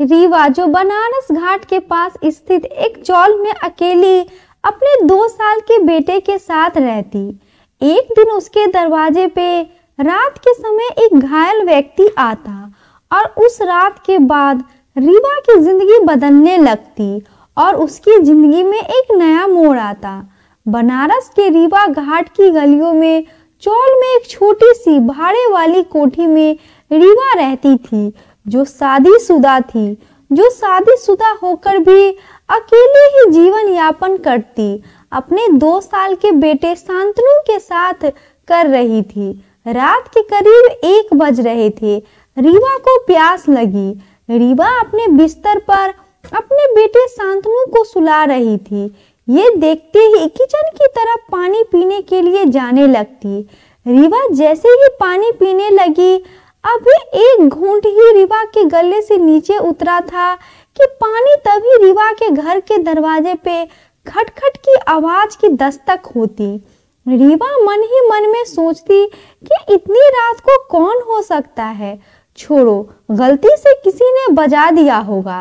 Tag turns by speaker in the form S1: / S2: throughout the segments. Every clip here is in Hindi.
S1: रीवा जो बनारस घाट के पास स्थित एक चौल में अकेली अपने दो साल के बेटे के साथ रहती एक दिन उसके दरवाजे पे रात के समय एक घायल व्यक्ति आता और उस रात के बाद रीवा की जिंदगी बदलने लगती और उसकी जिंदगी में एक नया मोड़ आता बनारस के रीवा घाट की गलियों में चौल में एक छोटी सी भाड़े वाली कोठी में रीवा रहती थी जो शादी शुदा थी जो शादी शुदा होकर भी अकेले ही जीवन यापन करती अपने दो साल के बेटे शांतनु के साथ कर रही थी रात के करीब एक बज रहे थे रीवा को प्यास लगी रीवा अपने बिस्तर पर अपने बेटे शांतनु को सुला रही थी ये देखते ही किचन की तरफ पानी पीने के लिए जाने लगती रीवा जैसे ही पानी पीने लगी अभी एक घूंट ही रिवा के गले से नीचे उतरा था कि पानी तभी रिवा के घर के दरवाजे पे खटखट की आवाज की दस्तक होती रीवा मन ही मन में सोचती कि इतनी रात को कौन हो सकता है छोड़ो गलती से किसी ने बजा दिया होगा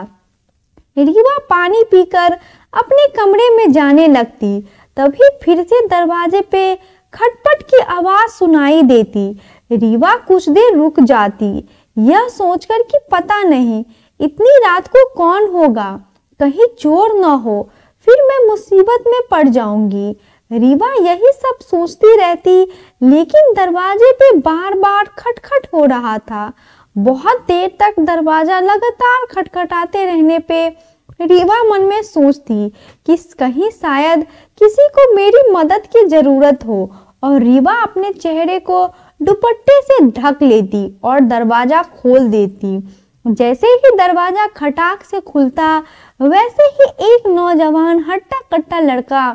S1: रीवा पानी पीकर अपने कमरे में जाने लगती तभी फिर से दरवाजे पे खटपट की आवाज सुनाई देती रीवा कुछ देर रुक जाती यह सोचकर कि पता नहीं इतनी रात को कौन होगा कहीं चोर न हो फिर मैं मुसीबत में पड़ जाऊंगी रीवा यही सब सोचती रहती लेकिन दरवाजे पे बार बार खटखट हो रहा था बहुत देर तक दरवाजा लगातार खटखटाते रहने पे रीवा मन में सोचती कि कहीं शायद किसी को मेरी मदद की जरूरत हो और रीवा अपने चेहरे को दुपट्टे से ढक लेती और दरवाजा खोल देती जैसे ही दरवाजा खटाक से खुलता वैसे ही एक नौजवान हट्टा कट्टा लड़का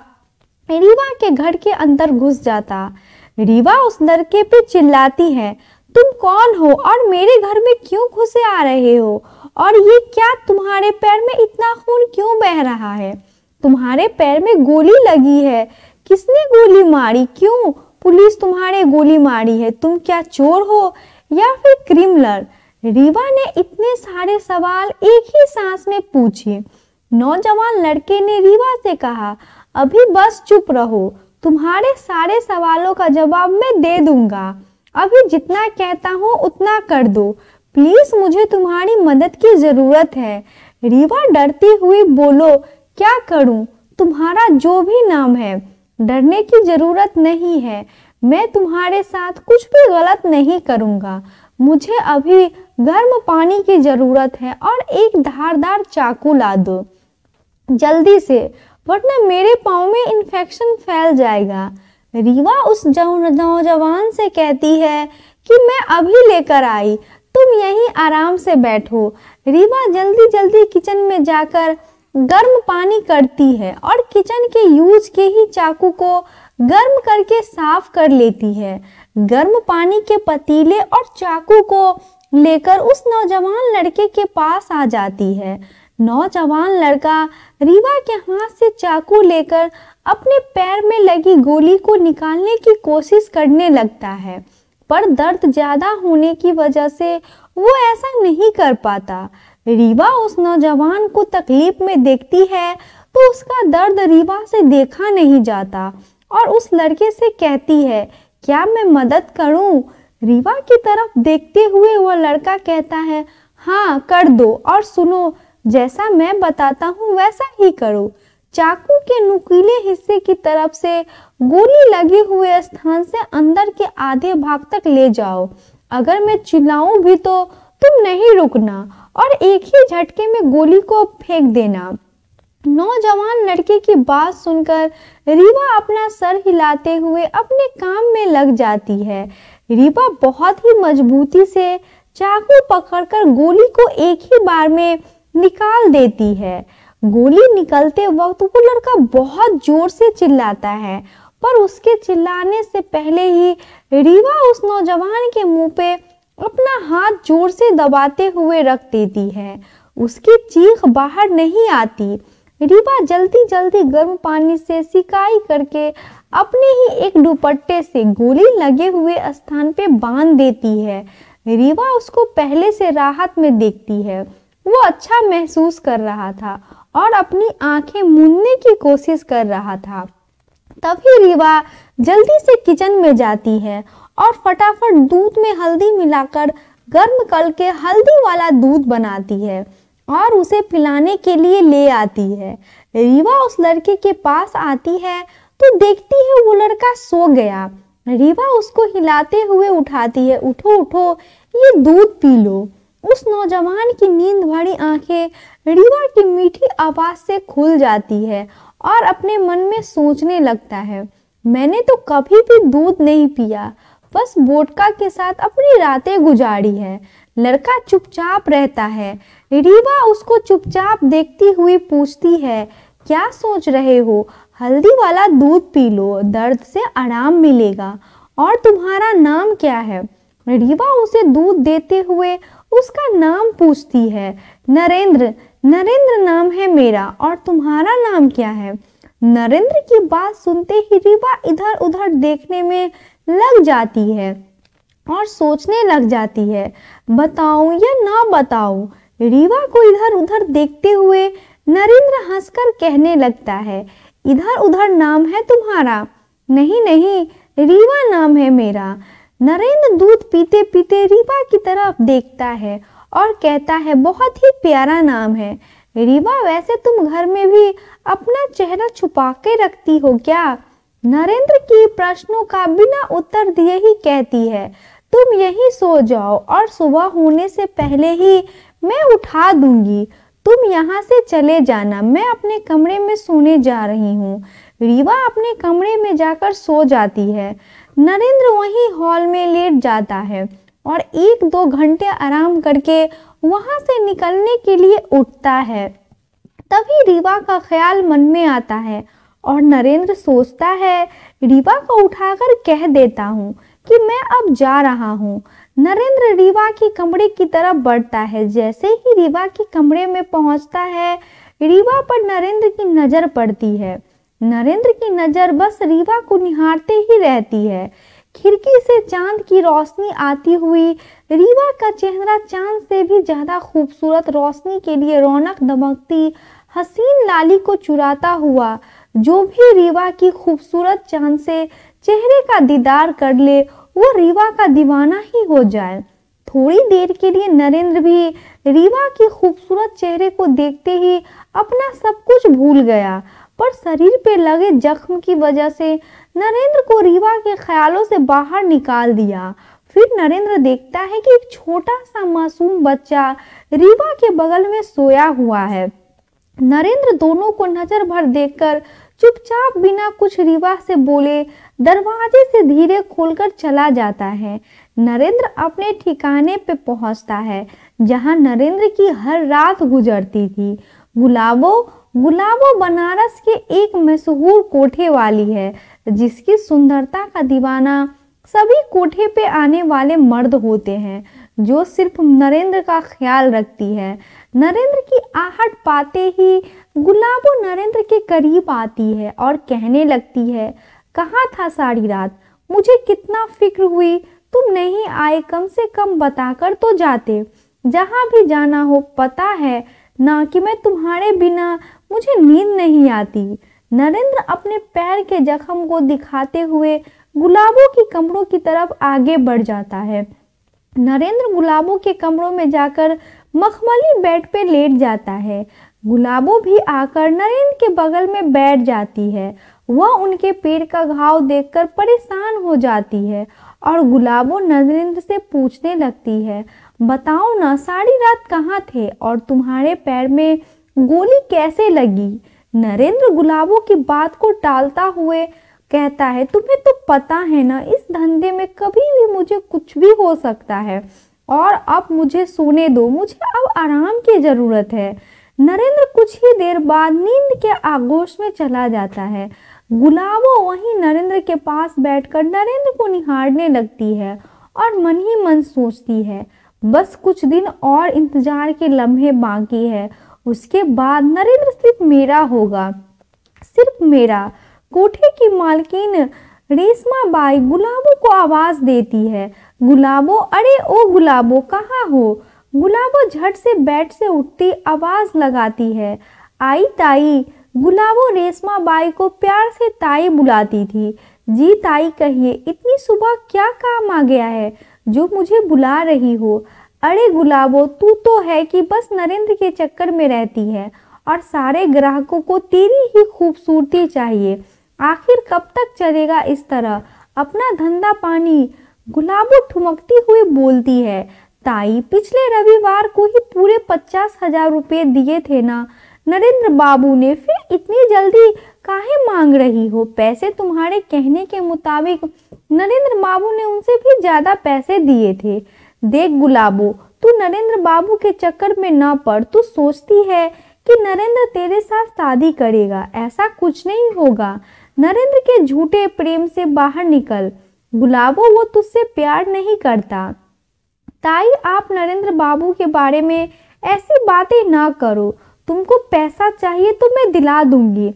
S1: रीवा के घर के अंदर घुस जाता रीवा उस लड़के पे चिल्लाती है तुम कौन हो और मेरे घर में क्यों घुसे आ रहे हो और ये क्या तुम्हारे पैर में इतना खून क्यों बह रहा है तुम्हारे पैर में गोली लगी है किसने गोली मारी क्यों पुलिस तुम्हारे गोली मारी है तुम क्या चोर हो या फिर क्रिमिनल रीवा ने इतने सारे सवाल एक ही सांस में पूछे नौजवान लड़के ने रीवा से कहा अभी बस चुप रहो तुम्हारे सारे सवालों का जवाब मैं दे दूंगा अभी जितना कहता हूँ उतना कर दो प्लीज मुझे तुम्हारी मदद की जरूरत है रीवा डरती हुई बोलो क्या करूं तुम्हारा जो भी नाम है डरने की जरूरत नहीं है मैं तुम्हारे साथ कुछ भी गलत नहीं करूंगा मुझे अभी गर्म पानी की जरूरत है और एक धारदार चाकू ला दो जल्दी से वरना मेरे पाँव में इन्फेक्शन फैल जाएगा रीवा उस नौजवान से कहती है कि मैं अभी लेकर आई तुम यहीं आराम से बैठो रीवा जल्दी जल्दी किचन में जाकर गर्म पानी करती है और किचन के यूज के ही चाकू को गर्म करके साफ कर लेती है गर्म पानी के पतीले और चाकू को लेकर उस नौजवान लड़के के पास आ जाती है नौजवान लड़का रीवा के हाथ से चाकू लेकर अपने पैर में लगी गोली को निकालने की कोशिश करने लगता है पर दर्द ज़्यादा होने की वजह से वो ऐसा नहीं कर पाता रीवा उस नौजवान को तकलीफ में देखती है तो उसका दर्द रीवा से देखा नहीं जाता और उस लड़के से कहती है क्या मैं मदद करूं? रीवा की तरफ देखते हुए वह लड़का कहता है हाँ कर दो और सुनो जैसा मैं बताता हूँ वैसा ही करो चाकू के नुकीले हिस्से की तरफ से गोली लगे हुए स्थान से अंदर के आधे भाग तक ले जाओ अगर मैं चिल्लाऊं भी तो तुम नहीं रुकना और एक ही झटके में गोली को फेंक देना नौजवान लड़के की बात सुनकर रीवा अपना सर हिलाते हुए अपने काम में लग जाती है रीवा बहुत ही मजबूती से चाकू पकड़कर गोली को एक ही बार में निकाल देती है गोली निकलते वक्त वो लड़का बहुत जोर से चिल्लाता है पर उसके चिल्लाने से पहले ही रीवा उस नौजवान के मुंह पे अपना हाथ जोर से दबाते हुए रख देती है उसकी चीख बाहर नहीं आती रीबा जल्दी जल्दी गर्म पानी से सिकाई करके अपने ही एक दुपट्टे से गोली लगे हुए स्थान पे बांध देती है रीवा उसको पहले से राहत में देखती है वो अच्छा महसूस कर रहा था और अपनी आंखें मूंदने की कोशिश कर रहा था तभी रीवा जल्दी से किचन में जाती है और फटाफट दूध में हल्दी मिलाकर गर्म करके हल्दी वाला दूध बनाती है और उसे पिलाने के लिए ले आती है रीवा उस लड़के के पास आती है तो देखती है वो लड़का सो गया रीवा उसको हिलाते हुए उठाती है उठो उठो ये दूध पी लो उस नौजवान की नींद भरी आंखें रीवा की मीठी आवाज से खुल जाती है और अपने मन में सोचने लगता है मैंने तो कभी भी दूध नहीं पिया बस बोटका के साथ अपनी रातें गुजारी है लड़का चुपचाप रहता है रीवा उसको चुपचाप देखती हुई पूछती है क्या सोच रहे हो हल्दी वाला दूध पी लो दर्द से आराम मिलेगा और तुम्हारा नाम क्या है रीवा उसे दूध देते हुए उसका नाम पूछती है नरेंद्र नरेंद्र नाम है मेरा और तुम्हारा नाम क्या है नरेंद्र की बात सुनते ही रीवा इधर उधर देखने में लग जाती है और सोचने लग जाती है बताऊं या ना बताऊं रीवा को इधर उधर देखते हुए नरेंद्र हंसकर कहने लगता है इधर उधर नाम है तुम्हारा नहीं नहीं रीवा नाम है मेरा नरेंद्र दूध पीते पीते रीवा की तरफ देखता है और कहता है बहुत ही प्यारा नाम है रीवा वैसे तुम घर में भी अपना चेहरा छुपा के रखती हो क्या नरेंद्र की प्रश्नों का बिना उत्तर दिए ही कहती है तुम यही सो जाओ और सुबह होने से पहले ही मैं उठा दूंगी तुम यहाँ से चले जाना मैं अपने कमरे में सोने जा रही हूँ रीवा अपने कमरे में जाकर सो जाती है नरेंद्र वही हॉल में लेट जाता है और एक दो घंटे आराम करके वहां से निकलने के लिए उठता है तभी रीवा का ख्याल मन में आता है और नरेंद्र सोचता है रीवा को उठाकर कह देता हूँ कि मैं अब जा रहा हूँ नरेंद्र रीवा की कमरे की तरफ बढ़ता है जैसे ही रीवा के कमरे में पहुँचता है रीवा पर नरेंद्र की नज़र पड़ती है नरेंद्र की नज़र बस रीवा को निहारते ही रहती है खिड़की से चांद की रोशनी आती हुई रीवा का चेहरा चांद से भी ज़्यादा खूबसूरत रोशनी के लिए रौनक दमकती हसीन लाली को चुराता हुआ जो भी रीवा की खूबसूरत चांद से चेहरे का दीदार कर ले वो रीवा का दीवाना ही हो जाए थोड़ी देर के लिए नरेंद्र भी रीवा के खूबसूरत चेहरे को देखते ही अपना सब कुछ भूल गया पर शरीर पे लगे जख्म की वजह से नरेंद्र को रीवा के ख्यालों से बाहर निकाल दिया फिर नरेंद्र देखता है कि एक छोटा सा मासूम बच्चा रीवा के बगल में सोया हुआ है नरेंद्र दोनों को नजर भर देखकर चुपचाप बिना कुछ रिवाह से बोले दरवाजे से धीरे खोलकर चला जाता है नरेंद्र अपने ठिकाने पे पहुंचता है जहां नरेंद्र की हर रात गुजरती थी गुलाबो गुलाबो बनारस के एक मशहूर कोठे वाली है जिसकी सुंदरता का दीवाना सभी कोठे पे आने वाले मर्द होते हैं जो सिर्फ नरेंद्र का ख्याल रखती है नरेंद्र की आहट पाते ही गुलाबो नरेंद्र के करीब आती है और कहने लगती है कहा था सारी रात मुझे कितना फिक्र हुई तुम नहीं आए कम से कम बताकर तो जाते जहाँ भी जाना हो पता है ना कि मैं तुम्हारे बिना मुझे नींद नहीं आती नरेंद्र अपने पैर के जख्म को दिखाते हुए गुलाबों की कमरों की तरफ आगे बढ़ जाता है नरेंद्र गुलाबों के कमरों में जाकर मखमली बेड पे लेट जाता है गुलाबो भी आकर नरेंद्र के बगल में बैठ जाती है वह उनके पेट का घाव देखकर परेशान हो जाती है और गुलाबो नरेंद्र से पूछने लगती है बताओ ना सारी रात कहाँ थे और तुम्हारे पैर में गोली कैसे लगी नरेंद्र गुलाबो की बात को टालता हुए कहता है तुम्हें तो पता है ना इस धंधे में कभी भी मुझे कुछ भी हो सकता है और अब मुझे सोने दो मुझे अब आराम की ज़रूरत है नरेंद्र कुछ ही देर बाद नींद के आगोश में चला जाता है गुलाबो वहीं नरेंद्र के पास बैठकर नरेंद्र को निहारने लगती है और मन ही मन सोचती है बस कुछ दिन और इंतजार के लम्हे बाकी है उसके बाद नरेंद्र सिर्फ मेरा होगा सिर्फ मेरा कोठे की मालकिन रेशमा बाई गुलाबो को आवाज देती है गुलाबो अरे ओ गुलाबो कहाँ हो गुलाबो झट से बेड से उठती आवाज लगाती है आई ताई गुलाबो रेशमा बाई को प्यार से ताई बुलाती थी जी ताई कहिए इतनी सुबह क्या काम आ गया है जो मुझे बुला रही हो अरे गुलाबो तू तो है कि बस नरेंद्र के चक्कर में रहती है और सारे ग्राहकों को तेरी ही खूबसूरती चाहिए आखिर कब तक चलेगा इस तरह अपना धंधा पानी गुलाबो ठुमकती हुई बोलती है ताई पिछले रविवार को ही पूरे पचास हजार रुपये दिए थे ना नरेंद्र बाबू ने फिर इतनी जल्दी काहे मांग रही हो पैसे तुम्हारे कहने के मुताबिक नरेंद्र बाबू ने उनसे भी ज़्यादा पैसे दिए थे देख गुलाबो तू नरेंद्र बाबू के चक्कर में ना पड़ तू सोचती है कि नरेंद्र तेरे साथ शादी करेगा ऐसा कुछ नहीं होगा नरेंद्र के झूठे प्रेम से बाहर निकल गुलाबो वो तुझसे प्यार नहीं करता ताई आप नरेंद्र बाबू के बारे में ऐसी बातें ना करो तुमको पैसा चाहिए तो मैं दिला दूंगी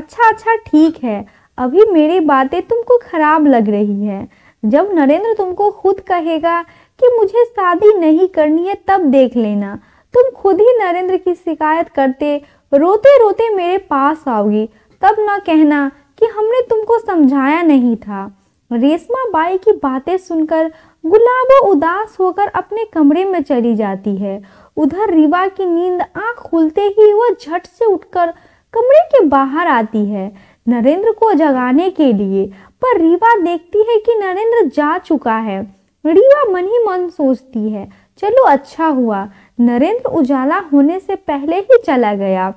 S1: अच्छा अच्छा ठीक है अभी मेरी बातें तुमको खराब लग रही हैं जब नरेंद्र तुमको खुद कहेगा कि मुझे शादी नहीं करनी है तब देख लेना तुम खुद ही नरेंद्र की शिकायत करते रोते रोते मेरे पास आओगी तब ना कहना कि हमने तुमको समझाया नहीं था रेशमा बाई की बातें सुनकर गुलाबो उदास होकर अपने कमरे में चली जाती है उधर रीवा की नींद आंख खुलते ही वह झट से उठकर कमरे के बाहर आती है नरेंद्र को जगाने के लिए पर रीवा देखती है कि नरेंद्र जा चुका है रीवा मन ही मन सोचती है चलो अच्छा हुआ नरेंद्र उजाला होने से पहले ही चला गया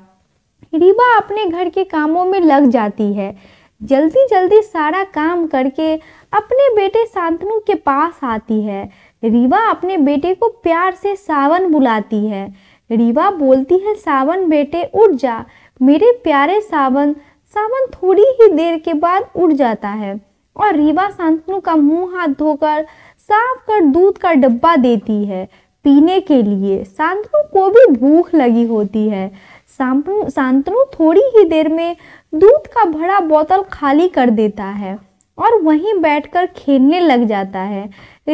S1: रीवा अपने घर के कामों में लग जाती है जल्दी जल्दी सारा काम करके अपने बेटे शांतनु के पास आती है रीवा अपने बेटे को प्यार से सावन बुलाती है रीवा बोलती है सावन बेटे उठ जा मेरे प्यारे सावन सावन थोड़ी ही देर के बाद उठ जाता है और रीवा शांतनु का मुंह हाथ धोकर साफ कर दूध का डब्बा देती है पीने के लिए शांतनु को भी भूख लगी होती है शांतनु थोड़ी ही देर में दूध का भरा बोतल खाली कर देता है और वहीं बैठकर खेलने लग जाता है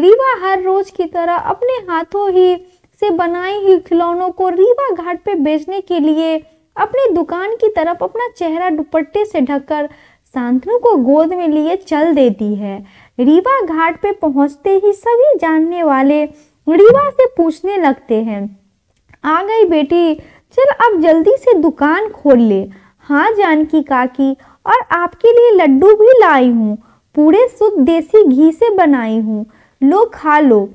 S1: रीवा हर रोज की तरह अपने हाथों ही से बनाए हुए खिलौनों को रीवा घाट पे बेचने के लिए अपनी दुकान की तरफ अपना चेहरा दुपट्टे से ढककर शांतनु को गोद में लिए चल देती है रीवा घाट पे पहुंचते ही सभी जानने वाले रीवा से पूछने लगते हैं आ गई बेटी चल अब जल्दी से दुकान खोल ले हाँ जानकी काकी और आपके लिए लड्डू भी लाई हूँ पूरे शुद्ध देसी घी से बनाई हूँ लो खा लो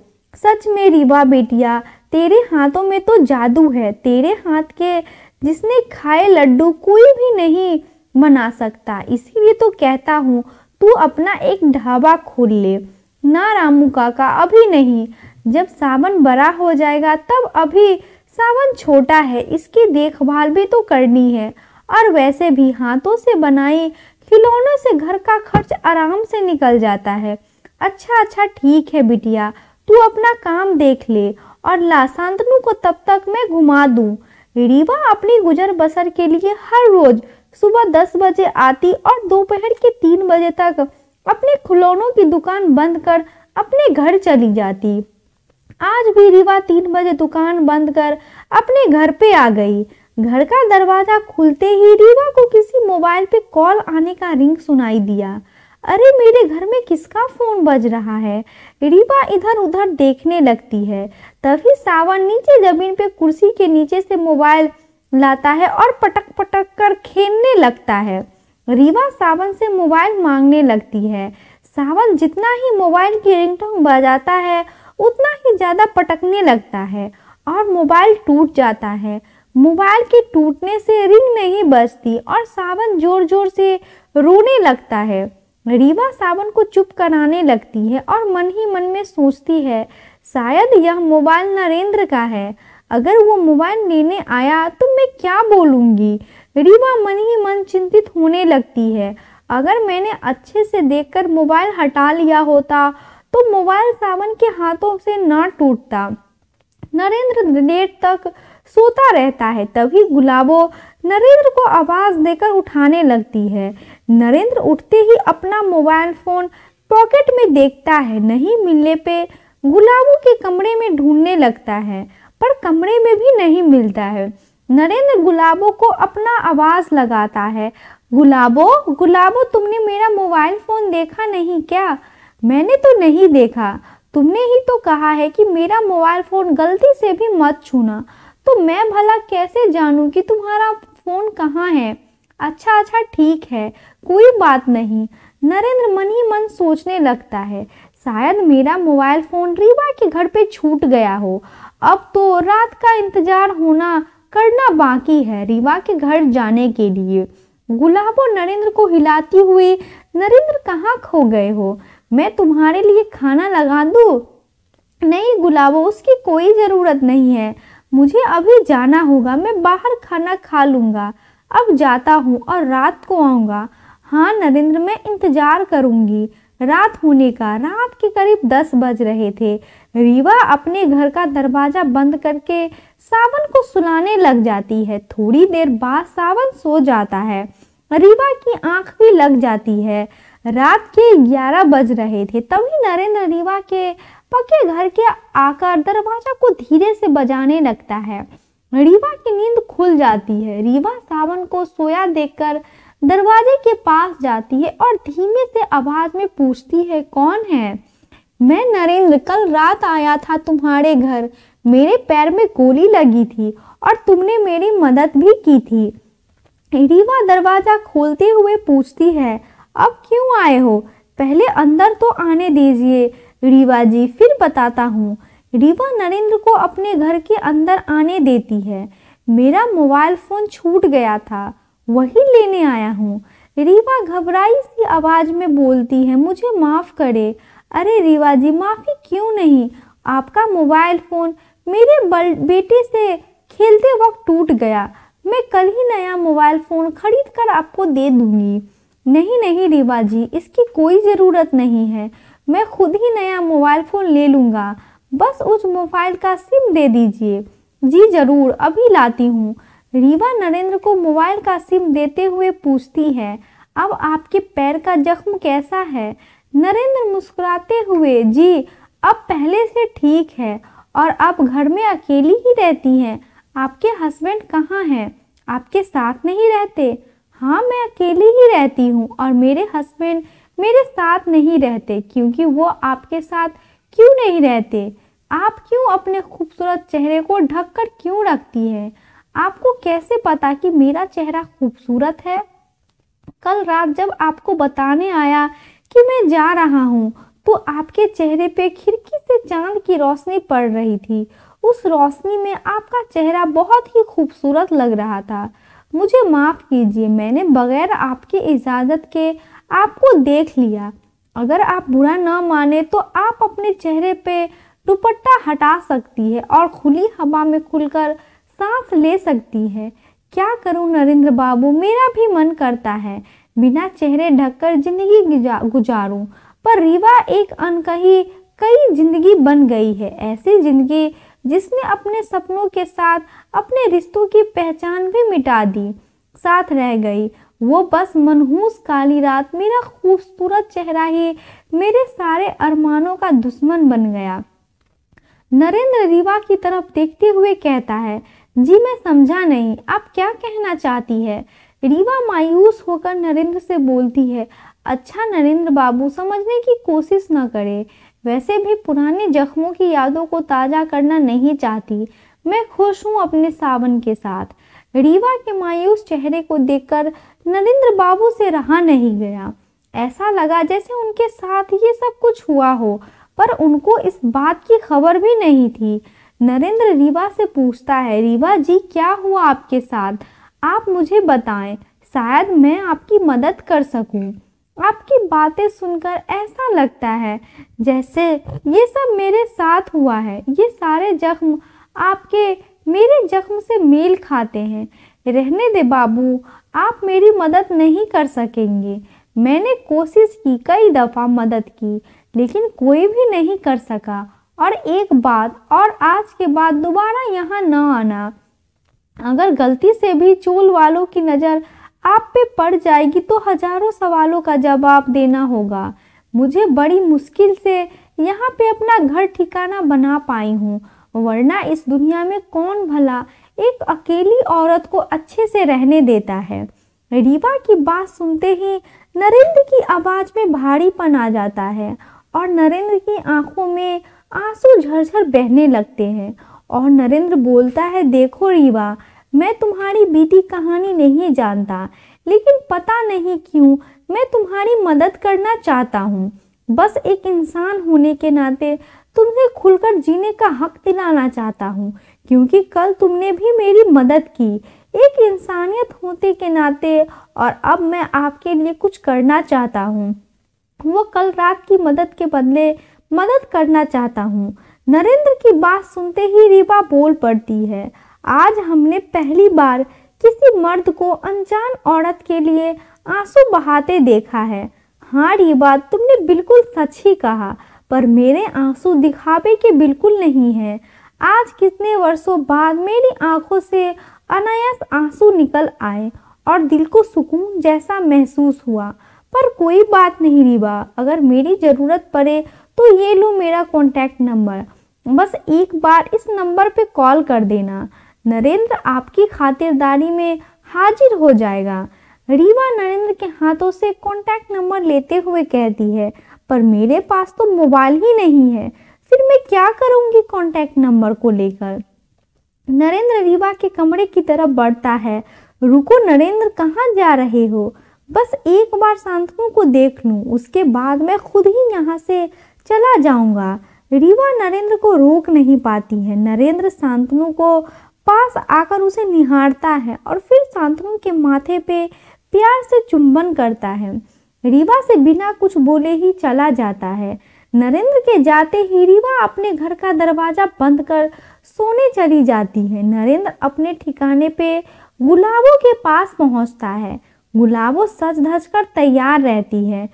S1: सच में रीवा बेटिया तेरे हाथों में तो जादू है तेरे हाथ के जिसने खाए लड्डू कोई भी नहीं बना सकता इसीलिए तो कहता हूँ तू अपना एक ढाबा खोल ले ना रामू काका अभी नहीं जब सावन बड़ा हो जाएगा तब अभी सावन छोटा है इसकी देखभाल भी तो करनी है और वैसे भी हाथों से बनाए खिलौनों से घर का खर्च आराम से निकल जाता है अच्छा अच्छा ठीक है बिटिया तू अपना काम देख ले और लाशांतनु को तब तक मैं घुमा दूं रीवा अपनी गुजर बसर के लिए हर रोज सुबह दस बजे आती और दोपहर के तीन बजे तक अपने खिलौनों की दुकान बंद कर अपने घर चली जाती आज भी रीवा तीन बजे दुकान बंद कर अपने घर पे आ गई घर का दरवाजा खुलते ही रीवा को किसी मोबाइल पे कॉल आने का रिंग सुनाई दिया अरे मेरे घर में किसका फोन बज रहा है रीवा इधर उधर देखने लगती है तभी सावन नीचे जमीन पे कुर्सी के नीचे से मोबाइल लाता है और पटक पटक कर खेलने लगता है रीवा सावन से मोबाइल मांगने लगती है सावन जितना ही मोबाइल की रिंगटोन बजाता है उतना ही ज़्यादा पटकने लगता है और मोबाइल टूट जाता है मोबाइल के टूटने से रिंग नहीं बजती और सावन जोर जोर से रोने लगता है रीवा सावन को चुप कराने लगती है और मन ही मन में सोचती है शायद यह मोबाइल नरेंद्र का है अगर वो मोबाइल लेने आया तो मैं क्या बोलूँगी रीवा मन ही मन चिंतित होने लगती है अगर मैंने अच्छे से देखकर मोबाइल हटा लिया होता तो मोबाइल सावन के हाथों से ना टूटता नरेंद्र देर तक सोता रहता है तभी गुलाबो नरेंद्र को आवाज़ देकर उठाने लगती है नरेंद्र उठते ही अपना मोबाइल फ़ोन पॉकेट में देखता है नहीं मिलने पे गुलाबो के कमरे में ढूंढने लगता है पर कमरे में भी नहीं मिलता है नरेंद्र गुलाबो को अपना आवाज़ लगाता है गुलाबो गुलाबो तुमने मेरा मोबाइल फ़ोन देखा नहीं क्या मैंने तो नहीं देखा तुमने ही तो कहा है कि मेरा मोबाइल फ़ोन गलती से भी मत छूना तो मैं भला कैसे जानूं कि तुम्हारा फ़ोन कहाँ है अच्छा अच्छा ठीक है कोई बात नहीं नरेंद्र मन ही मन सोचने लगता है शायद मेरा मोबाइल फ़ोन रीवा के घर पे छूट गया हो अब तो रात का इंतज़ार होना करना बाकी है रीवा के घर जाने के लिए गुलाब और नरेंद्र को हिलाती हुई नरेंद्र कहाँ खो गए हो मैं तुम्हारे लिए खाना लगा दूँ नहीं गुलाबो उसकी कोई ज़रूरत नहीं है मुझे अभी जाना होगा मैं बाहर खाना खा लूँगा अब जाता हूँ और रात को आऊँगा हाँ नरेंद्र मैं इंतज़ार करूँगी रात होने का रात के करीब दस बज रहे थे रीवा अपने घर का दरवाज़ा बंद करके सावन को सुलाने लग जाती है थोड़ी देर बाद सावन सो जाता है रीवा की आंख भी लग जाती है रात के ग्यारह बज रहे थे तभी नरेंद्र रीवा के पक्के घर के आकर दरवाजा को धीरे से बजाने लगता है रीवा की नींद खुल जाती है रीवा सावन को सोया देखकर दरवाजे के पास जाती है और धीमे से आवाज में पूछती है कौन है मैं नरेंद्र कल रात आया था तुम्हारे घर मेरे पैर में गोली लगी थी और तुमने मेरी मदद भी की थी रीवा दरवाजा खोलते हुए पूछती है अब क्यों आए हो पहले अंदर तो आने दीजिए रीवा जी फिर बताता हूँ रीवा नरेंद्र को अपने घर के अंदर आने देती है मेरा मोबाइल फ़ोन छूट गया था वही लेने आया हूँ रीवा घबराई सी आवाज़ में बोलती है मुझे माफ़ करे अरे रीवा जी माफ़ी क्यों नहीं आपका मोबाइल फ़ोन मेरे बल बेटे से खेलते वक्त टूट गया मैं कल ही नया मोबाइल फ़ोन खरीद कर आपको दे दूँगी नहीं नहीं रीवा जी इसकी कोई ज़रूरत नहीं है मैं खुद ही नया मोबाइल फ़ोन ले लूँगा बस उस मोबाइल का सिम दे दीजिए जी ज़रूर अभी लाती हूँ रीवा नरेंद्र को मोबाइल का सिम देते हुए पूछती है अब आपके पैर का जख्म कैसा है नरेंद्र मुस्कुराते हुए जी अब पहले से ठीक है और आप घर में अकेली ही रहती हैं आपके हस्बैंड कहाँ हैं आपके साथ नहीं रहते हाँ मैं अकेली ही रहती हूँ और मेरे हस्बैंड मेरे साथ नहीं रहते क्योंकि वो आपके साथ क्यों नहीं रहते आप क्यों अपने खूबसूरत चेहरे को ढककर क्यों रखती है आपको कैसे पता कि मेरा चेहरा खूबसूरत है कल रात जब आपको बताने आया कि मैं जा रहा हूँ तो आपके चेहरे पे खिड़की से चांद की रोशनी पड़ रही थी उस रोशनी में आपका चेहरा बहुत ही खूबसूरत लग रहा था मुझे माफ़ कीजिए मैंने बगैर आपकी इजाज़त के आपको देख लिया अगर आप बुरा ना माने तो आप अपने चेहरे पे दुपट्टा हटा सकती है और खुली हवा में खुलकर सांस ले सकती है क्या करूं नरेंद्र बाबू मेरा भी मन करता है बिना चेहरे ढककर जिंदगी गुजारूं पर रीवा एक अनकही कई जिंदगी बन गई है ऐसी जिंदगी जिसने अपने सपनों के साथ अपने रिश्तों की पहचान भी मिटा दी साथ रह गई वो बस मनहूस काली रात मेरा खूबसूरत चेहरा ही मेरे सारे अरमानों का दुश्मन बन गया नरेंद्र रीवा की तरफ देखते हुए कहता है जी मैं समझा नहीं आप क्या कहना चाहती है रीवा मायूस होकर नरेंद्र से बोलती है अच्छा नरेंद्र बाबू समझने की कोशिश ना करें वैसे भी पुराने जख्मों की यादों को ताज़ा करना नहीं चाहती मैं खुश हूँ अपने सावन के साथ रीवा के मायूस चेहरे को देखकर नरेंद्र बाबू से रहा नहीं गया ऐसा लगा जैसे उनके साथ ये सब कुछ हुआ हो पर उनको इस बात की खबर भी नहीं थी नरेंद्र रीवा से पूछता है रीवा जी क्या हुआ आपके साथ आप मुझे बताएं शायद मैं आपकी मदद कर सकूं। आपकी बातें सुनकर ऐसा लगता है जैसे ये सब मेरे साथ हुआ है ये सारे जख्म आपके मेरे जख्म से मेल खाते हैं रहने दे बाबू आप मेरी मदद नहीं कर सकेंगे मैंने कोशिश की कई दफ़ा मदद की लेकिन कोई भी नहीं कर सका और एक बात और आज के बाद दोबारा यहाँ न आना अगर गलती से भी चूल वालों की नज़र आप पे पड़ जाएगी तो हजारों सवालों का जवाब देना होगा मुझे बड़ी मुश्किल से यहाँ पे अपना घर ठिकाना बना पाई हूँ वरना इस दुनिया में कौन भला एक अकेली औरत को अच्छे से रहने देता है रीवा की बात सुनते ही नरेंद्र की आवाज़ में भारीपन आ जाता है और नरेंद्र की आंखों में आंसू झरझर बहने लगते हैं और नरेंद्र बोलता है देखो रीवा मैं तुम्हारी बीती कहानी नहीं जानता लेकिन पता नहीं क्यों मैं तुम्हारी मदद करना चाहता हूँ बस एक इंसान होने के नाते तुमसे खुलकर जीने का हक दिलाना चाहता हूँ क्योंकि कल तुमने भी मेरी मदद की एक इंसानियत होते के नाते और अब मैं आपके लिए कुछ करना चाहता हूँ वो कल रात की मदद के बदले मदद करना चाहता हूँ नरेंद्र की बात सुनते ही रीबा बोल पड़ती है आज हमने पहली बार किसी मर्द को अनजान औरत के लिए आंसू बहाते देखा है हाँ ये बात तुमने बिल्कुल सच ही कहा पर मेरे आंसू दिखावे के बिल्कुल नहीं है आज कितने वर्षों बाद मेरी आंखों से अनायास आंसू निकल आए और दिल को सुकून जैसा महसूस हुआ पर कोई बात नहीं रिबा अगर मेरी ज़रूरत पड़े तो ये लो मेरा कॉन्टेक्ट नंबर बस एक बार इस नंबर पे कॉल कर देना नरेंद्र आपकी खातिरदारी में हाजिर हो जाएगा रीवा नरेंद्र के हाथों से कॉन्टैक्ट नंबर लेते हुए कहती है पर मेरे पास तो मोबाइल ही नहीं है फिर मैं क्या करूंगी कॉन्टैक्ट नंबर को लेकर नरेंद्र रीवा के कमरे की तरफ बढ़ता है रुको नरेंद्र कहाँ जा रहे हो बस एक बार शांतनु को देख लूँ उसके बाद मैं खुद ही यहाँ से चला जाऊँगा रीवा नरेंद्र को रोक नहीं पाती है नरेंद्र शांतनु को पास आकर उसे निहारता है और फिर शांतनु के माथे पे प्यार से चुंबन करता है रीवा से बिना कुछ बोले ही चला जाता है नरेंद्र के जाते ही रीवा अपने घर का दरवाजा बंद कर सोने चली जाती है नरेंद्र अपने ठिकाने पे गुलाबों के पास पहुंचता है गुलाबों सज धज कर तैयार रहती है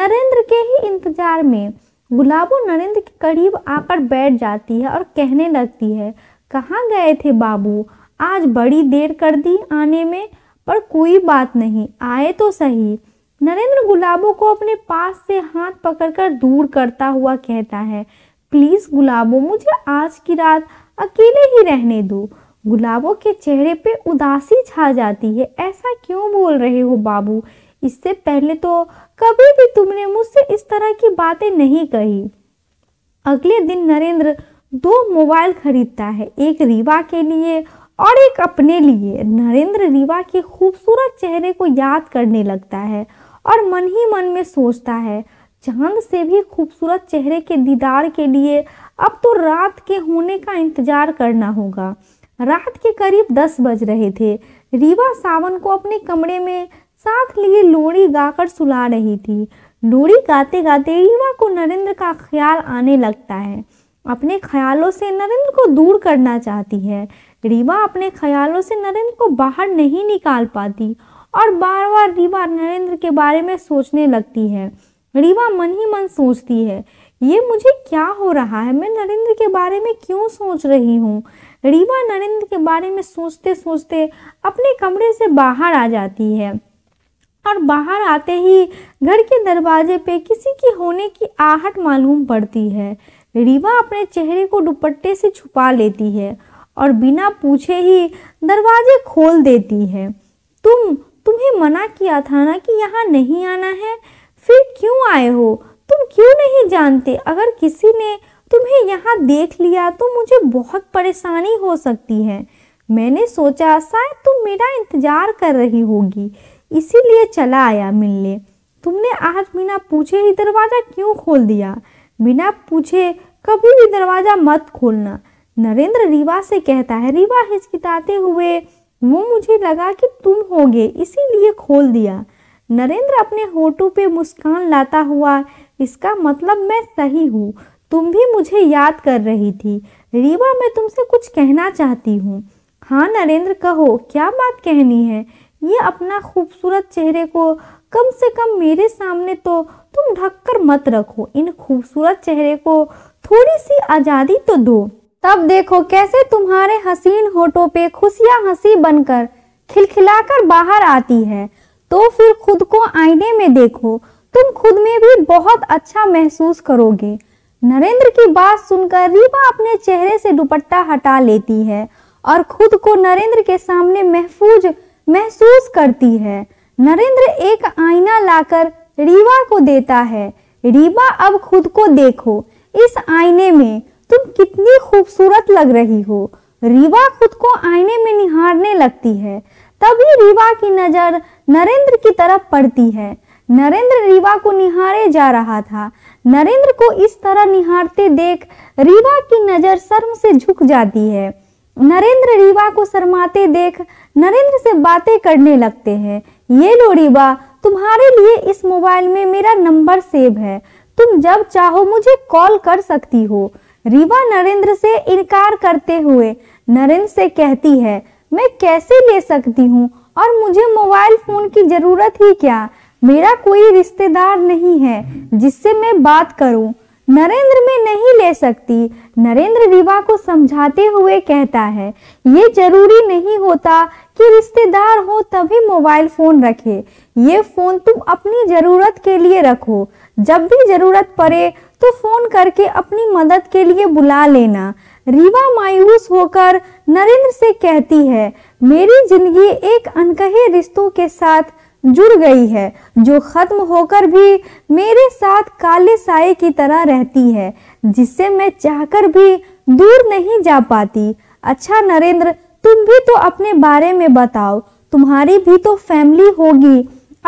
S1: नरेंद्र के ही इंतजार में गुलाबों नरेंद्र के करीब आकर बैठ जाती है और कहने लगती है कहाँ गए थे बाबू आज बड़ी देर कर दी आने में पर कोई बात नहीं आए तो सही नरेंद्र गुलाबों को अपने पास से हाथ पकड़कर दूर करता हुआ कहता है प्लीज़ गुलाबों मुझे आज की रात अकेले ही रहने दो गुलाबों के चेहरे पे उदासी छा जाती है ऐसा क्यों बोल रहे हो बाबू इससे पहले तो कभी भी तुमने मुझसे इस तरह की बातें नहीं कही अगले दिन नरेंद्र दो मोबाइल खरीदता है एक रीवा के लिए और एक अपने लिए नरेंद्र रीवा के खूबसूरत चेहरे को याद करने लगता है और मन ही मन में सोचता है चांद से भी खूबसूरत चेहरे के दीदार के लिए अब तो रात के होने का इंतजार करना होगा रात के करीब दस बज रहे थे रीवा सावन को अपने कमरे में साथ लिए लोड़ी गाकर सुला रही थी लोड़ी गाते गाते रीवा को नरेंद्र का ख्याल आने लगता है अपने ख्यालों से नरेंद्र को दूर करना चाहती है रीवा अपने ख्यालों से नरेंद्र को बाहर नहीं निकाल पाती और बार बार रीवा नरेंद्र के बारे में सोचने लगती है रीवा मन ही मन सोचती है ये मुझे क्या हो रहा है मैं नरेंद्र के बारे में क्यों सोच रही हूँ रीवा नरेंद्र के बारे में सोचते सोचते अपने कमरे से बाहर आ जाती है और बाहर आते ही घर के दरवाजे पे किसी की होने की आहट मालूम पड़ती है रीवा अपने चेहरे को दुपट्टे से छुपा लेती है और बिना पूछे ही दरवाजे खोल देती है तुम तुम्हें मना किया था ना कि यहाँ नहीं आना है फिर क्यों आए हो तुम क्यों नहीं जानते अगर किसी ने तुम्हें यहाँ देख लिया तो मुझे बहुत परेशानी हो सकती है मैंने सोचा शायद तुम मेरा इंतजार कर रही होगी इसीलिए चला आया मिलने तुमने आज बिना पूछे ही दरवाज़ा क्यों खोल दिया बिना पूछे कभी भी दरवाज़ा मत खोलना नरेंद्र रीवा से कहता है रीवा हिचकिताते हुए वो मुझे लगा कि तुम होगे इसीलिए खोल दिया नरेंद्र अपने होठों पे मुस्कान लाता हुआ इसका मतलब मैं सही हूँ तुम भी मुझे याद कर रही थी रीवा मैं तुमसे कुछ कहना चाहती हूँ हाँ नरेंद्र कहो क्या बात कहनी है ये अपना खूबसूरत चेहरे को कम से कम मेरे सामने तो तुम ढककर मत रखो इन खूबसूरत चेहरे को थोड़ी सी आजादी तो दो तब देखो कैसे तुम्हारे हसीन होटो पे खुशिया हंसी बनकर खिलखिलाकर बाहर आती है तो फिर खुद को आईने में देखो तुम खुद में भी बहुत अच्छा महसूस करोगे नरेंद्र की बात सुनकर रीवा अपने चेहरे से दुपट्टा हटा लेती है और खुद को नरेंद्र के सामने महफूज महसूस करती है नरेंद्र एक आईना लाकर रीवा को देता है रीवा अब खुद को देखो इस आईने में तुम कितनी खूबसूरत लग रही हो रीवा खुद को आईने में निहारने लगती है तभी रीवा की नजर नरेंद्र की तरफ पड़ती है नरेंद्र रीवा को निहारे जा रहा था नरेंद्र को इस तरह निहारते देख रीवा की नजर शर्म से झुक जाती है नरेंद्र रीवा को शर्माते देख नरेंद्र से बातें करने लगते हैं ये लो रीवा तुम्हारे लिए इस मोबाइल में मेरा नंबर सेव है तुम जब चाहो मुझे कॉल कर सकती हो रीवा नरेंद्र से इनकार करते हुए नरेंद्र से कहती है मैं कैसे ले सकती हूँ और मुझे मोबाइल फोन की जरूरत ही क्या मेरा कोई रिश्तेदार नहीं है जिससे मैं बात करूं नरेंद्र में नहीं ले सकती नरेंद्र रीवा को समझाते हुए कहता है ये जरूरी नहीं होता कि रिश्तेदार हो तभी मोबाइल फोन रखे ये फोन तुम अपनी जरूरत के लिए रखो जब भी ज़रूरत पड़े तो फ़ोन करके अपनी मदद के लिए बुला लेना रीवा मायूस होकर नरेंद्र से कहती है मेरी जिंदगी एक अनकहे रिश्तों के साथ जुड़ गई है जो खत्म होकर भी मेरे साथ काले साए की तरह रहती है जिससे मैं चाहकर भी दूर नहीं जा पाती अच्छा नरेंद्र तुम भी तो अपने बारे में बताओ तुम्हारी भी तो फैमिली होगी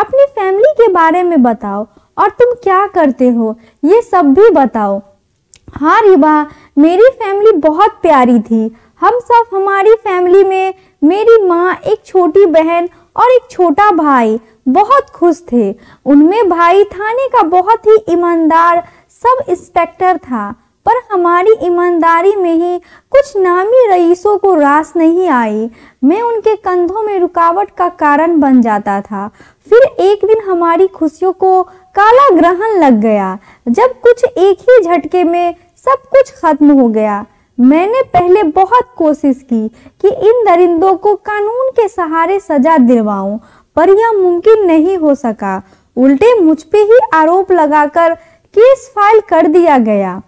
S1: अपनी फैमिली के बारे में बताओ और तुम क्या करते हो ये सब भी बताओ हाँ रिबा मेरी फैमिली बहुत प्यारी थी हम सब हमारी फैमिली में मेरी माँ एक छोटी बहन और एक छोटा भाई बहुत खुश थे उनमें भाई थाने का बहुत ही ईमानदार सब इंस्पेक्टर था पर हमारी ईमानदारी में ही कुछ नामी रईसों को रास नहीं आई मैं उनके कंधों में रुकावट का कारण बन जाता था फिर एक दिन हमारी खुशियों को काला ग्रहण लग गया जब कुछ एक ही झटके में सब कुछ खत्म हो गया मैंने पहले बहुत कोशिश की कि इन दरिंदों को कानून के सहारे सजा दिलवाऊं पर यह मुमकिन नहीं हो सका उल्टे मुझ पे ही आरोप लगाकर केस फाइल कर दिया गया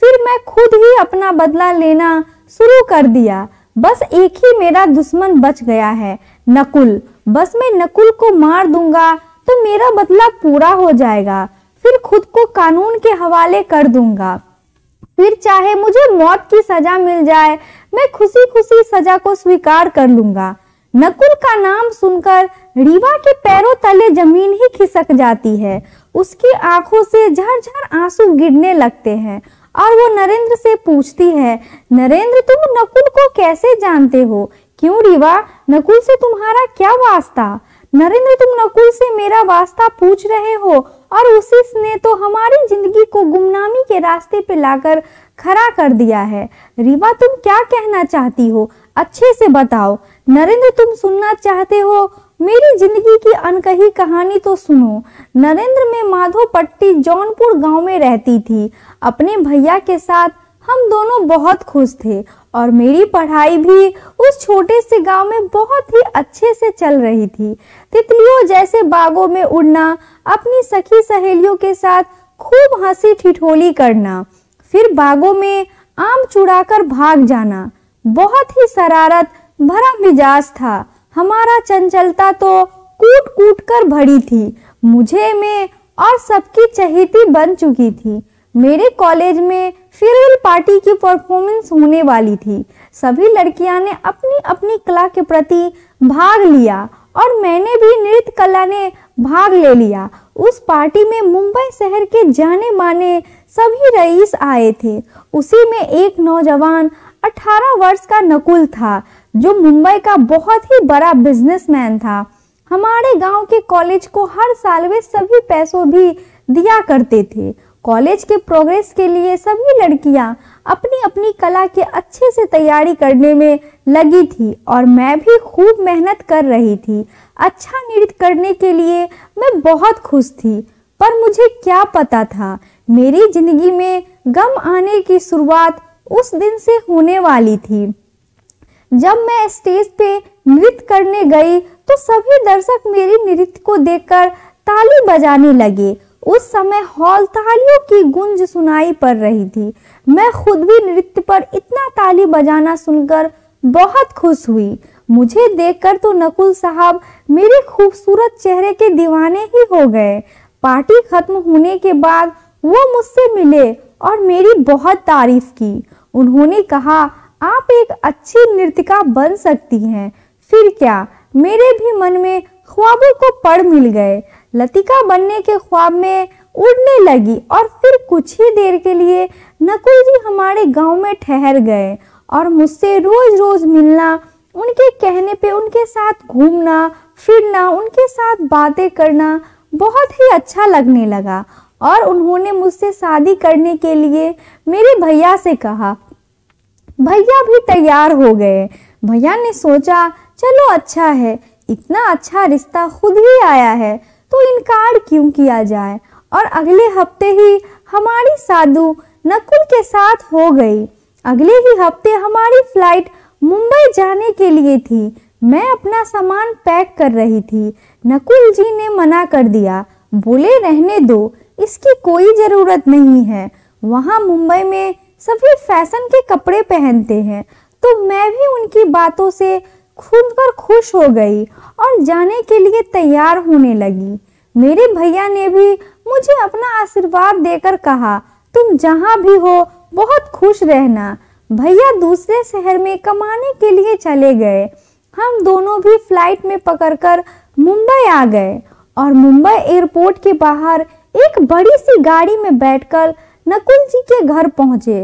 S1: फिर मैं खुद ही अपना बदला लेना शुरू कर दिया बस एक ही मेरा दुश्मन बच गया है नकुल बस मैं नकुल को मार दूंगा तो मेरा बदला पूरा हो जाएगा फिर खुद को कानून के हवाले कर दूंगा फिर चाहे मुझे मौत की सजा मिल जाए मैं खुशी खुशी सजा को स्वीकार कर लूंगा नकुल का नाम सुनकर रीवा के पैरों तले जमीन ही खिसक जाती है उसकी आंखों से झरझर आंसू गिरने लगते हैं और वो नरेंद्र से पूछती है नरेंद्र तुम नकुल को कैसे जानते हो क्यों रीवा नकुल से तुम्हारा क्या वास्ता नरेंद्र तुम नकुल से मेरा वास्ता पूछ रहे हो और उसी ने तो हमारी जिंदगी को गुमनामी के रास्ते पे लाकर खड़ा कर दिया है रीवा तुम क्या कहना चाहती हो अच्छे से बताओ नरेंद्र तुम सुनना चाहते हो मेरी जिंदगी की अनकही कहानी तो सुनो नरेंद्र में माधो पट्टी जौनपुर गांव में रहती थी अपने भैया के साथ हम दोनों बहुत खुश थे और मेरी पढ़ाई भी उस छोटे से गांव में बहुत ही अच्छे से चल रही थी तितलियों जैसे बागों में उड़ना अपनी सखी सहेलियों के साथ खूब हंसी ठिठोली करना फिर बागों में आम चुराकर भाग जाना बहुत ही शरारत भरा मिजाज था हमारा चंचलता तो कूट कूट कर भरी थी मुझे में और सबकी चहेती बन चुकी थी मेरे कॉलेज में फेयरवेल पार्टी की परफॉर्मेंस होने वाली थी सभी लड़कियां ने अपनी अपनी कला के प्रति भाग लिया और मैंने भी नृत्य कला ने भाग ले लिया उस पार्टी में मुंबई शहर के जाने माने सभी रईस आए थे उसी में एक नौजवान 18 वर्ष का नकुल था जो मुंबई का बहुत ही बड़ा बिजनेसमैन था हमारे गांव के कॉलेज को हर साल वे सभी पैसों भी दिया करते थे कॉलेज के प्रोग्रेस के लिए सभी लड़कियां अपनी अपनी कला के अच्छे से तैयारी करने में लगी थी और मैं भी खूब मेहनत कर रही थी अच्छा नृत्य करने के लिए मैं बहुत खुश थी पर मुझे क्या पता था मेरी जिंदगी में गम आने की शुरुआत उस दिन से होने वाली थी जब मैं स्टेज पे नृत्य करने गई तो सभी दर्शक मेरी नृत्य को देखकर ताली बजाने लगे उस समय तालियों की गुंज सुनाई पड़ रही थी मैं खुद भी नृत्य पर इतना ताली बजाना सुनकर बहुत खुश हुई मुझे देखकर तो नकुल साहब मेरे खूबसूरत चेहरे के दीवाने ही हो गए पार्टी खत्म होने के बाद वो मुझसे मिले और मेरी बहुत तारीफ की उन्होंने कहा आप एक अच्छी नृत्यिका बन सकती हैं फिर क्या मेरे भी मन में ख्वाबों को पढ़ मिल गए लतिका बनने के ख्वाब में उड़ने लगी और फिर कुछ ही देर के लिए नकुल जी हमारे गांव में ठहर गए और मुझसे रोज रोज मिलना उनके कहने पे उनके साथ घूमना फिरना उनके साथ बातें करना बहुत ही अच्छा लगने लगा और उन्होंने मुझसे शादी करने के लिए मेरे भैया से कहा भैया भी तैयार हो गए भैया ने सोचा चलो अच्छा है इतना अच्छा रिश्ता खुद ही आया है तो इनकार क्यों किया जाए और अगले हफ्ते ही हमारी साधु नकुल के साथ हो गई अगले ही हफ्ते हमारी फ्लाइट मुंबई जाने के लिए थी मैं अपना सामान पैक कर रही थी नकुल जी ने मना कर दिया बोले रहने दो इसकी कोई ज़रूरत नहीं है वहाँ मुंबई में सभी फैशन के कपड़े पहनते हैं तो मैं भी उनकी बातों से खुद पर खुश हो गई और जाने के लिए तैयार होने लगी मेरे भैया ने भी मुझे अपना आशीर्वाद देकर कहा तुम जहाँ भी हो बहुत खुश रहना भैया दूसरे शहर में कमाने के लिए चले गए हम दोनों भी फ्लाइट में पकड़कर मुंबई आ गए और मुंबई एयरपोर्ट के बाहर एक बड़ी सी गाड़ी में बैठकर नकुल जी के घर पहुंचे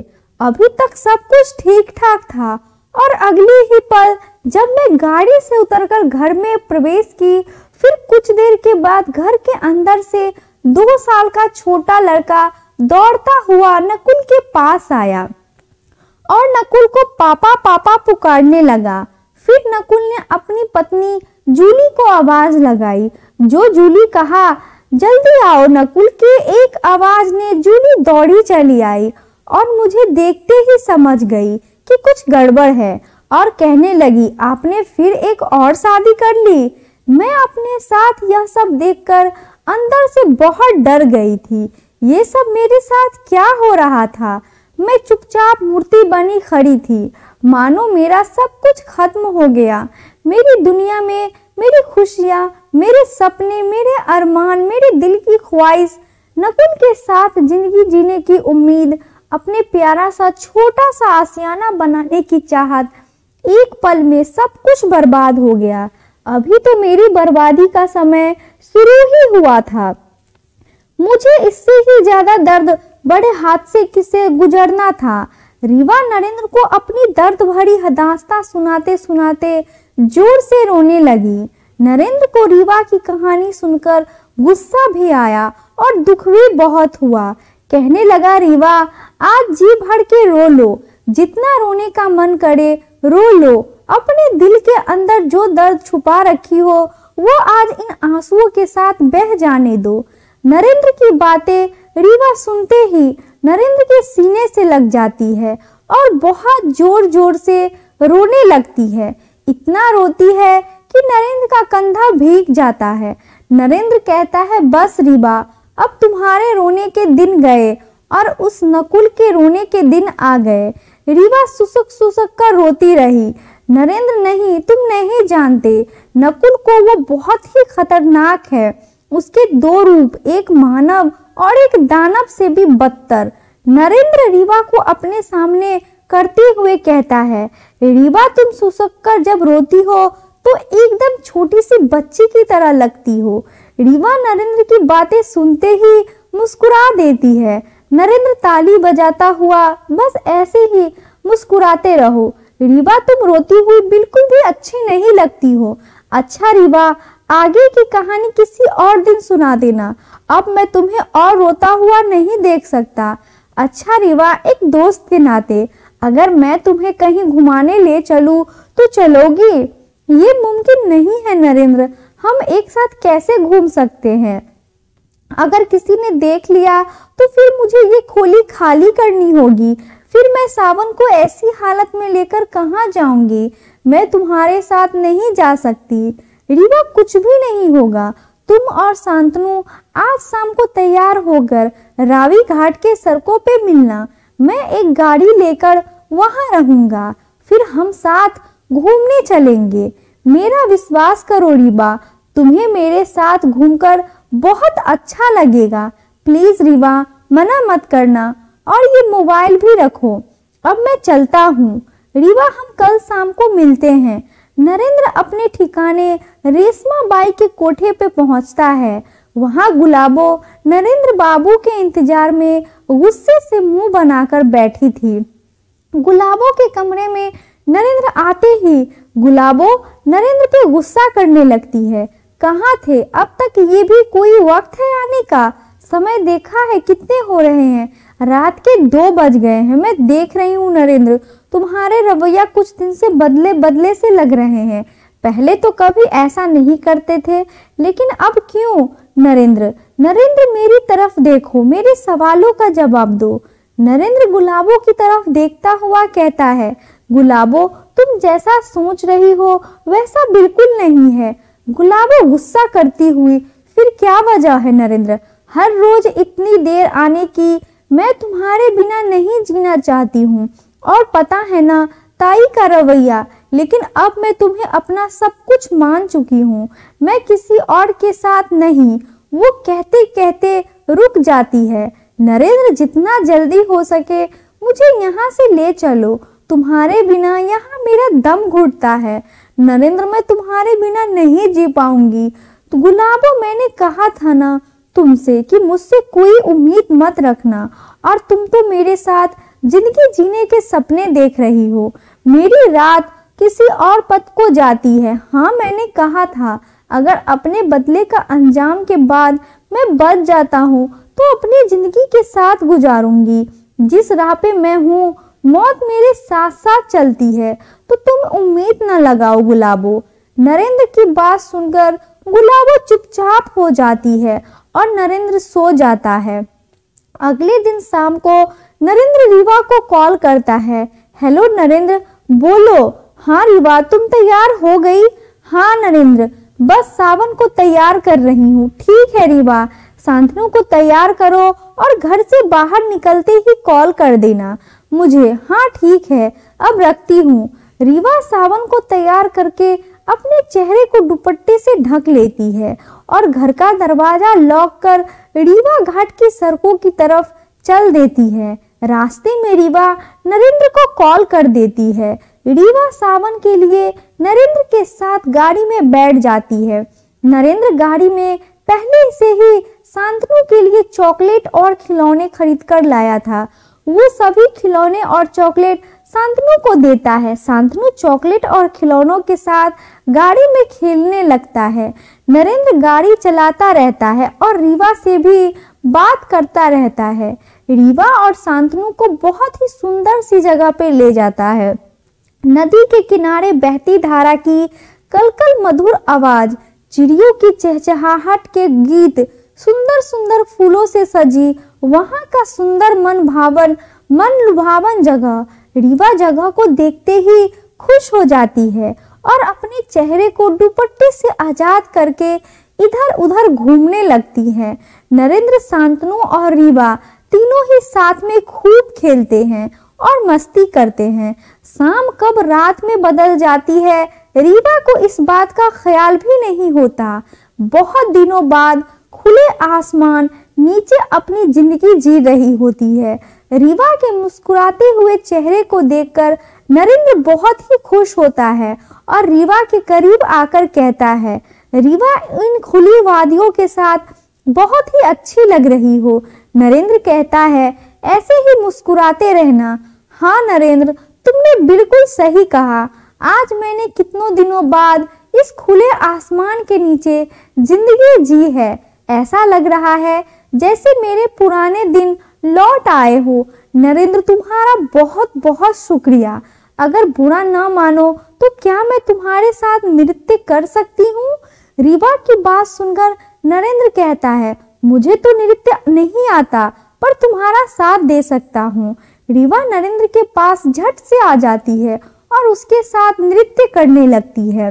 S1: अभी तक सब कुछ ठीक ठाक था और अगले ही पल जब मैं गाड़ी से उतरकर घर में प्रवेश की फिर कुछ देर के बाद घर के अंदर से दो साल का छोटा लड़का दौड़ता हुआ नकुल के पास आया और नकुल को पापा पापा पुकारने लगा फिर नकुल ने अपनी पत्नी जूली को आवाज लगाई जो जूली कहा जल्दी आओ नकुल के एक आवाज ने जूली दौड़ी चली आई और मुझे देखते ही समझ गई कि कुछ गड़बड़ है और कहने लगी आपने फिर एक और शादी कर ली मैं अपने साथ यह सब देखकर अंदर से बहुत डर गई थी ये सब मेरे साथ क्या हो रहा था मैं चुपचाप मूर्ति बनी खड़ी थी मानो मेरा सब कुछ खत्म हो गया मेरी दुनिया में मेरी खुशियाँ मेरे सपने मेरे अरमान मेरे दिल की ख्वाहिश नकुल के साथ जिंदगी जीने की उम्मीद अपने प्यारा सा छोटा सा आसियाना बनाने की चाहत एक पल में सब कुछ बर्बाद हो गया अभी तो मेरी बर्बादी का समय शुरू ही हुआ था मुझे इससे ही ज्यादा दर्द बड़े हादसे से गुजरना था रीवा नरेंद्र को अपनी दर्द भरी हदास्ता सुनाते सुनाते जोर से रोने लगी नरेंद्र को रीवा की कहानी सुनकर गुस्सा भी आया और दुख भी बहुत हुआ कहने लगा रीवा आज जी भर के रो लो जितना रोने का मन करे रो लो अपने दिल के अंदर जो दर्द छुपा रखी हो वो आज इन आंसुओं के साथ बह जाने दो नरेंद्र की बातें रीवा सुनते ही नरेंद्र के सीने से लग जाती है और बहुत जोर जोर से रोने लगती है इतना रोती है कि नरेंद्र का कंधा भीग जाता है नरेंद्र कहता है बस रीवा अब तुम्हारे रोने के दिन गए और उस नकुल के रोने के दिन आ गए रीवा सुसक सुसक कर रोती रही नरेंद्र नहीं तुम नहीं जानते नकुल को वो बहुत ही खतरनाक है उसके दो रूप एक मानव और एक दानव से भी बदतर नरेंद्र रीवा को अपने सामने करते हुए कहता है रीवा तुम सुसक कर जब रोती हो तो एकदम छोटी सी बच्ची की तरह लगती हो रीवा नरेंद्र की बातें सुनते ही मुस्कुरा देती है नरेंद्र ताली बजाता हुआ बस ऐसे ही मुस्कुराते रहो रीवा तुम रोती हुई बिल्कुल भी अच्छी नहीं लगती हो अच्छा रीवा आगे की कहानी किसी और दिन सुना देना अब मैं तुम्हें और रोता हुआ नहीं देख सकता अच्छा रीवा एक दोस्त के नाते अगर मैं तुम्हें कहीं घुमाने ले चलूं तो चलोगी ये मुमकिन नहीं है नरेंद्र हम एक साथ कैसे घूम सकते हैं अगर किसी ने देख लिया तो फिर मुझे ये खोली खाली करनी होगी फिर मैं सावन को ऐसी हालत में लेकर कहाँ जाऊंगी मैं तुम्हारे साथ नहीं जा सकती रीवा कुछ भी नहीं होगा तुम और शांतनु आज शाम को तैयार होकर रावी घाट के सड़कों पे मिलना मैं एक गाड़ी लेकर वहां रहूंगा फिर हम साथ घूमने चलेंगे मेरा विश्वास करो रीवा तुम्हें मेरे साथ घूमकर बहुत अच्छा लगेगा प्लीज रीवा मना मत करना और ये मोबाइल भी रखो अब मैं चलता हूँ रीवा हम कल शाम को मिलते हैं नरेंद्र अपने ठिकाने रेशमा बाई के कोठे पे पहुंचता है वहाँ गुलाबो नरेंद्र बाबू के इंतजार में गुस्से से मुंह बनाकर बैठी थी गुलाबो के कमरे में नरेंद्र आते ही गुलाबो नरेंद्र पे गुस्सा करने लगती है कहाँ थे अब तक ये भी कोई वक्त है आने का समय देखा है कितने हो रहे हैं रात के दो बज गए हैं मैं देख रही हूँ नरेंद्र तुम्हारे रवैया कुछ दिन से बदले बदले से लग रहे हैं पहले तो कभी ऐसा नहीं करते थे लेकिन अब क्यों नरेंद्र नरेंद्र मेरी तरफ देखो मेरे सवालों का जवाब दो नरेंद्र गुलाबों की तरफ देखता हुआ कहता है गुलाबो तुम जैसा सोच रही हो वैसा बिल्कुल नहीं है गुलाबो गुस्सा करती हुई फिर क्या वजह है नरेंद्र हर रोज इतनी देर आने की मैं तुम्हारे बिना नहीं जीना चाहती हूँ और पता है ना ताई का रवैया लेकिन अब मैं तुम्हें अपना सब कुछ मान चुकी हूँ मैं किसी और के साथ नहीं वो कहते कहते रुक जाती है नरेंद्र जितना जल्दी हो सके मुझे यहाँ से ले चलो तुम्हारे बिना यहाँ मेरा दम घुटता है नरेंद्र मैं तुम्हारे बिना नहीं जी पाऊंगी गुलाबो मैंने कहा था ना तुमसे कि मुझसे कोई उम्मीद मत रखना और तुम तो मेरे साथ जिंदगी जीने के सपने देख रही हो मेरी रात किसी और पद को जाती है हाँ मैंने कहा था अगर अपने बदले का अंजाम के बाद मैं बच जाता हूँ तो अपनी जिंदगी के साथ गुजारूंगी जिस राह पे मैं हूँ मौत मेरे साथ साथ चलती है तो तुम उम्मीद न लगाओ गुलाबो नरेंद्र की बात सुनकर गुलाबो चुपचाप हो जाती है और नरेंद्र सो जाता है अगले दिन शाम को नरेंद्र रीवा को कॉल करता है हेलो नरेंद्र बोलो हाँ रीवा तुम तैयार हो गई हाँ नरेंद्र बस सावन को तैयार कर रही हूँ ठीक है रीवा सांतनु को तैयार करो और घर से बाहर निकलते ही कॉल कर देना मुझे हाँ ठीक है अब रखती हूँ रीवा सावन को तैयार करके अपने चेहरे को दुपट्टे से ढक लेती है और घर का दरवाजा लॉक कर रीवा घाट की सड़कों की तरफ चल देती है रास्ते में रीवा नरेंद्र को कॉल कर देती है रीवा सावन के लिए नरेंद्र के साथ गाड़ी में बैठ जाती है नरेंद्र गाड़ी में पहले से ही सांतनु के लिए चॉकलेट और खिलौने खरीद कर लाया था वो सभी खिलौने और चॉकलेट शांतनु को देता है शांतनु चॉकलेट और खिलौनों के साथ गाड़ी में खेलने लगता है नरेंद्र गाड़ी चलाता रहता है और रीवा से भी बात करता रहता है रीवा और शांतनु को बहुत ही सुंदर सी जगह पे ले जाता है नदी के किनारे बहती धारा की कलकल मधुर आवाज चिड़ियों की चहचहाहट के गीत सुंदर सुंदर फूलों से सजी वहाँ का सुंदर मन भावन मन लुभावन जगह रीवा जगह को देखते ही खुश हो जाती है और अपने चेहरे को दुपट्टे से आजाद करके इधर उधर घूमने लगती है नरेंद्र सांतनु और रीवा तीनों ही साथ में खूब खेलते हैं और मस्ती करते हैं शाम कब रात में बदल जाती है रीवा को इस बात का ख्याल भी नहीं होता बहुत दिनों बाद खुले आसमान नीचे अपनी जिंदगी जी रही होती है रीवा के मुस्कुराते हुए चेहरे को देखकर नरेंद्र बहुत ही खुश होता है और रीवा के करीब आकर कहता है रीवा इन खुली वादियों के साथ बहुत ही अच्छी लग रही हो नरेंद्र कहता है ऐसे ही मुस्कुराते रहना हाँ नरेंद्र तुमने बिल्कुल सही कहा आज मैंने कितनों दिनों बाद इस खुले आसमान के नीचे जिंदगी जी है ऐसा लग रहा है जैसे मेरे पुराने दिन लौट आए हो नरेंद्र तुम्हारा बहुत बहुत शुक्रिया अगर बुरा ना मानो तो क्या मैं तुम्हारे साथ नृत्य कर सकती हूँ रीवा की बात सुनकर नरेंद्र कहता है मुझे तो नृत्य नहीं आता पर तुम्हारा साथ दे सकता हूँ रीवा नरेंद्र के पास झट से आ जाती है और उसके साथ नृत्य करने लगती है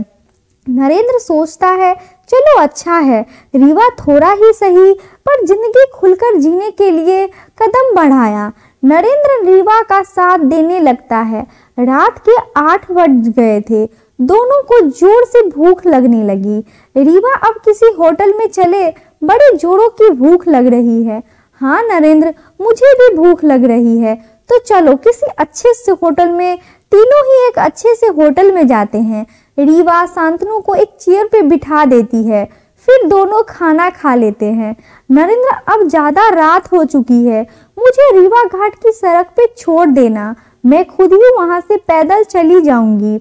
S1: नरेंद्र सोचता है चलो अच्छा है रीवा थोड़ा ही सही पर जिंदगी खुलकर जीने के लिए कदम बढ़ाया नरेंद्र रीवा का साथ देने लगता है रात के आठ बज गए थे दोनों को जोर से भूख लगने लगी रीवा अब किसी होटल में चले बड़े जोरों की भूख लग रही है हाँ नरेंद्र मुझे भी भूख लग रही है तो चलो किसी अच्छे से होटल में तीनों ही एक अच्छे से होटल में जाते हैं रीवा शांतनु को एक चेयर पे बिठा देती है फिर दोनों खाना खा लेते हैं नरेंद्र अब ज़्यादा रात हो चुकी है मुझे रीवा घाट की सड़क पे छोड़ देना मैं खुद ही वहां से पैदल चली जाऊंगी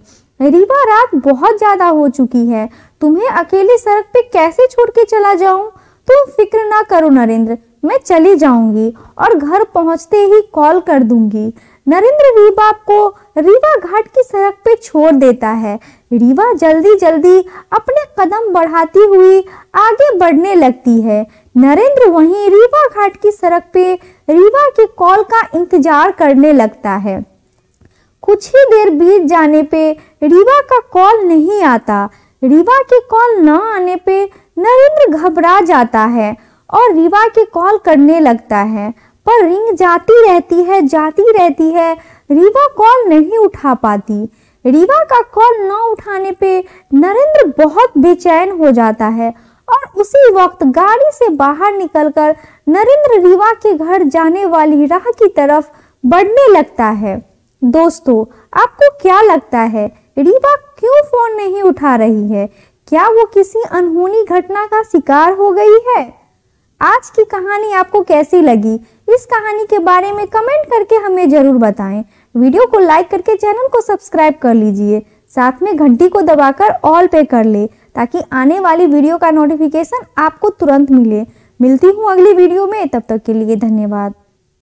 S1: रीवा रात बहुत ज़्यादा हो चुकी है तुम्हें अकेले सड़क पे कैसे छोड़ के चला जाऊं तुम फिक्र ना करो नरेंद्र मैं चली जाऊंगी और घर पहुंचते ही कॉल कर दूंगी नरेंद्र रीवा को रीवा घाट की सड़क पे छोड़ देता है रीवा जल्दी जल्दी अपने कदम बढ़ाती हुई आगे बढ़ने लगती है नरेंद्र वहीं रीवा घाट की सड़क पे रीवा की कॉल का इंतजार करने लगता है कुछ ही देर बीत जाने पे रीवा का कॉल नहीं आता रीवा की कॉल न आने पे नरेंद्र घबरा जाता है और रीवा की कॉल करने लगता है पर रिंग जाती रहती है जाती रहती है रीवा कॉल नहीं उठा पाती रीवा का कॉल न उठाने पे नरेंद्र बहुत बेचैन हो जाता है और उसी वक्त गाड़ी से बाहर निकलकर नरेंद्र रीवा के घर जाने वाली राह की तरफ बढ़ने लगता है दोस्तों आपको क्या लगता है रीवा क्यों फोन नहीं उठा रही है क्या वो किसी अनहोनी घटना का शिकार हो गई है आज की कहानी आपको कैसी लगी इस कहानी के बारे में कमेंट करके हमें जरूर बताएं वीडियो को लाइक करके चैनल को सब्सक्राइब कर लीजिए साथ में घंटी को दबाकर ऑल पे कर ले ताकि आने वाली वीडियो का नोटिफिकेशन आपको तुरंत मिले मिलती हूँ अगली वीडियो में तब तक के लिए धन्यवाद